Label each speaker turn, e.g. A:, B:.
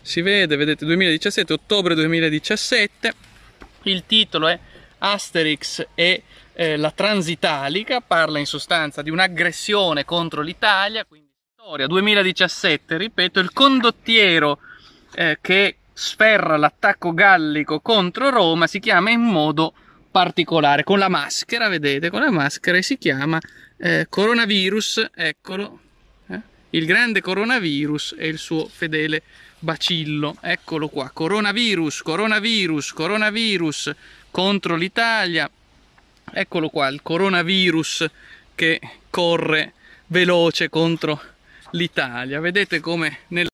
A: si vede, vedete 2017, ottobre 2017, il titolo è Asterix e eh, la Transitalica, parla in sostanza di un'aggressione contro l'Italia, quindi storia 2017, ripeto, il condottiero eh, che sferra l'attacco gallico contro Roma si chiama in modo particolare, con la maschera, vedete, con la maschera e si chiama eh, coronavirus, eccolo, il grande coronavirus e il suo fedele bacillo. Eccolo qua, coronavirus, coronavirus, coronavirus contro l'Italia. Eccolo qua, il coronavirus che corre veloce contro l'Italia. Vedete come nel